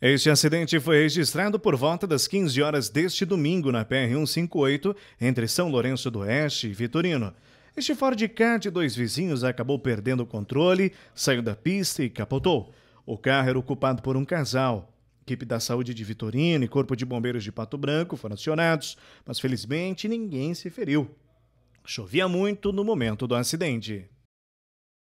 Este acidente foi registrado por volta das 15 horas deste domingo na PR-158, entre São Lourenço do Oeste e Vitorino. Este Ford Ka de dois vizinhos acabou perdendo o controle, saiu da pista e capotou. O carro era ocupado por um casal. Equipe da saúde de Vitorino e Corpo de Bombeiros de Pato Branco foram acionados, mas felizmente ninguém se feriu. Chovia muito no momento do acidente.